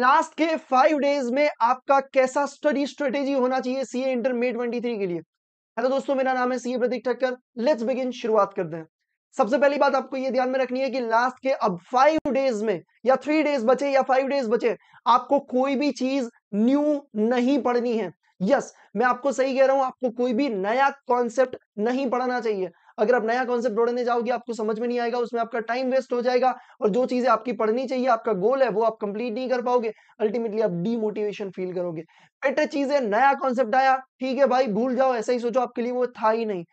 last के five days में आपका कैसा स्टडी स्ट्रेटेजी होना चाहिए सीए इंटर मे 23 के लिए हेलो दोस्तों मेरा नाम है CA Prateek Thakkar let's begin शुरुआत करते हैं सबसे पहली बात आपको ये ध्यान में रखनी है कि लास्ट के अब फाइव डेज में या थ्री डेज बचे या फाइव डेज बचे आपको कोई भी चीज न्यू नहीं पढ़नी है यस yes, मैं आपको सही कह रहा हूं आपको कोई भी नया कॉन्सेप्ट नहीं पढ़ना चाहिए अगर आप नया कॉन्सेप्ट जोड़ने जाओगे आपको समझ में नहीं आएगा उसमें आपका टाइम वेस्ट हो जाएगा और जो चीजें आपकी पढ़नी चाहिए आपका गोल है वो आप कंप्लीट नहीं कर पाओगे अल्टीमेटली आप डीमोटिवेशन फील करोगे बेटर चीज है नया कॉन्सेप्ट आया ठीक है भाई भूल जाओ ऐसा ही सोचो आपके लिए वो था ही नहीं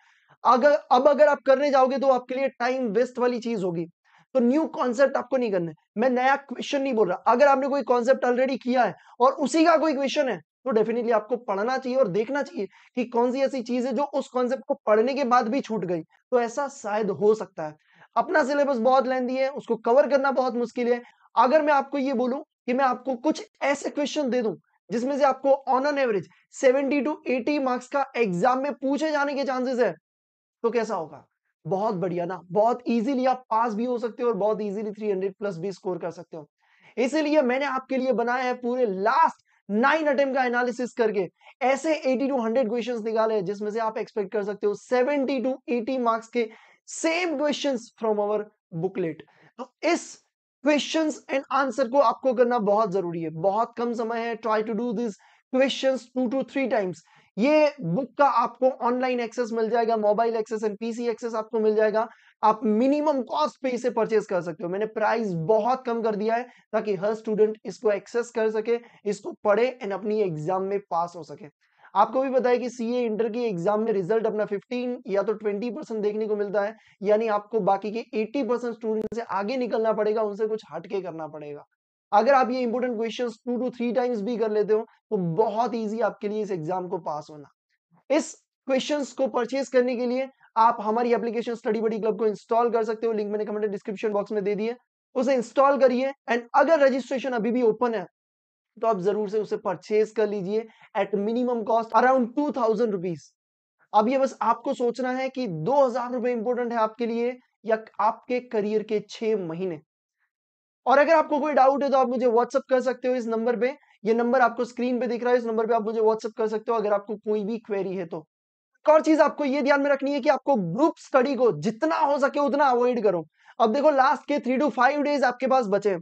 अगर अब अगर आप करने जाओगे तो आपके लिए टाइम वेस्ट वाली चीज होगी तो न्यू कॉन्सेप्ट आपको नहीं करना है मैं नया क्वेश्चन नहीं बोल रहा अगर आपने कोई कॉन्सेप्ट ऑलरेडी किया है और उसी का कोई क्वेश्चन है तो डेफिनेटली आपको पढ़ना चाहिए और देखना चाहिए कि कौन सी ऐसी चीज है जो उस कॉन्सेप्ट को पढ़ने के बाद भी छूट गई तो ऐसा शायद हो सकता है अपना सिलेबस बहुत लेंदी है उसको कवर करना बहुत मुश्किल है अगर मैं आपको ये बोलूं कि मैं आपको कुछ ऐसे क्वेश्चन दे दूं जिसमें से आपको on an average 70 to 80 marks का एग्जाम में पूछे जाने के चांसेस है तो कैसा होगा बहुत बढ़िया ना बहुत इजीली आप पास भी हो सकते हो और बहुत इजीली 300 प्लस भी स्कोर कर सकते हो इसीलिए मैंने आपके लिए बनाया है पूरे लास्ट नाइन अटेम्प का एनालिसिस करके ऐसे 80 टू 100 क्वेश्चंस निकाले जिसमें से आप एक्सपेक्ट कर सकते हो 70 टू 80 मार्क्स के same questions from our booklet तो इस क्वेश्चंस एंड आंसर को आपको करना बहुत जरूरी है बहुत कम समय है try to do this questions two two three times ये बुक का आपको ऑनलाइन एक्सेस मिल जाएगा mobile access and PC access आपको मिल जाएगा आप मिनिमम कॉस्ट पे इसे परचेज कर सकते हो मैंने प्राइस बहुत कम कर दिया है ताकि हर स्टूडेंट इसको एक्सेस कर सके इसको पढ़े एंड अपनी एग्जाम में पास हो सके आपको भी बताया कि सीए इंटर की एग्जाम में रिजल्ट अपना 15 या तो 20 परसेंट देखने को मिलता है यानी आपको बाकी के 80 परसेंट स्टूडेंट से आगे निकलना पड़ेगा उनसे कुछ हटके करना पड़ेगा अगर आप ये important question two two three times भी कर लेते हो तो बहुत ईजी आपके लिए इस एग्जाम को पास होना इस क्वेश्चन को परचेज करने के लिए आप हमारी एप्लीकेशन स्टडी बडी क्लब को इंस्टॉल कर सकते हो लिंक मैंने कमेंट डिस्क्रिप्शन बॉक्स में दे दिए उसे इंस्टॉल करिए एंड अगर रजिस्ट्रेशन अभी भी ओपन है तो आप जरूर से उसे परचेज कर लीजिए at minimum cost around two thousand rupees अब ये बस आपको सोचना है कि दो हजार रुपए इंपोर्टेंट है आपके लिए या आपके करियर के छह महीने और अगर आपको कोई डाउट है तो आप मुझे व्हाट्सअप कर सकते हो इस नंबर पे ये नंबर आपको स्क्रीन पे दिख रहा है इस नंबर पे आप मुझे व्हाट्सअप कर सकते हो अगर आपको कोई भी क्वेरी है तो एक और चीज आपको ये ध्यान में रखनी है कि आपको ग्रुप स्टडी को जितना हो सके उतना अवॉइड करो अब देखो लास्ट के थ्री टू फाइव डेज आपके पास बचे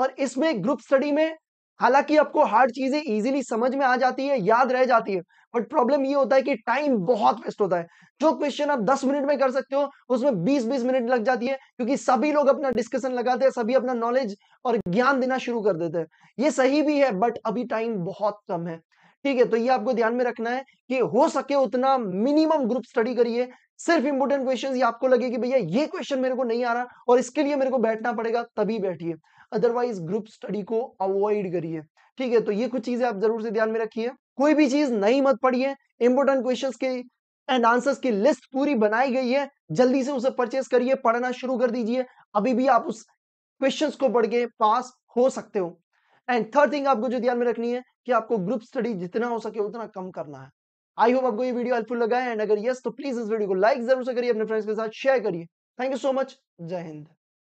और इसमें ग्रुप स्टडी में हालांकि आपको हार्ड चीजें इजीली समझ में आ जाती है याद रह जाती है बट प्रॉब्लम ये होता है कि टाइम बहुत वेस्ट होता है जो क्वेश्चन आप 10 मिनट में कर सकते हो उसमें 20-20 मिनट लग जाती है क्योंकि सभी लोग अपना डिस्कशन लगाते हैं सभी अपना नॉलेज और ज्ञान देना शुरू कर देते हैं ये सही भी है बट अभी टाइम बहुत कम है ठीक है तो ये आपको ध्यान में रखना है कि हो सके उतना मिनिमम ग्रुप स्टडी करिए सिर्फ इंपोर्टेंट क्वेश्चन आपको लगे कि भैया ये क्वेश्चन मेरे को नहीं आ रहा और इसके लिए मेरे को बैठना पड़ेगा तभी बैठिए अदरवाइज ग्रुप स्टडी को अवॉइड करिए ठीक है तो ये कुछ चीजें आप जरूर से ध्यान में रखिए कोई भी चीज नहीं मत पढ़िए इंपोर्टेंट क्वेश्चन के एंड आंसर्स की लिस्ट पूरी बनाई गई है जल्दी से उसे परचेस करिए पढ़ना शुरू कर दीजिए अभी भी आप उस क्वेश्चंस को पढ़ के पास हो सकते हो एंड थर्ड थिंग आपको जो ध्यान में रखनी है कि आपको ग्रुप स्टडी जितना हो सके उतना कम करना है आई होप आपको ये वीडियो हेल्पफुल लगा है एंड अगर यस तो प्लीज इस वीडियो को लाइक जरूर से करिए अपने फ्रेंड्स के साथ शेयर करिए थैंक यू सो मच जय हिंद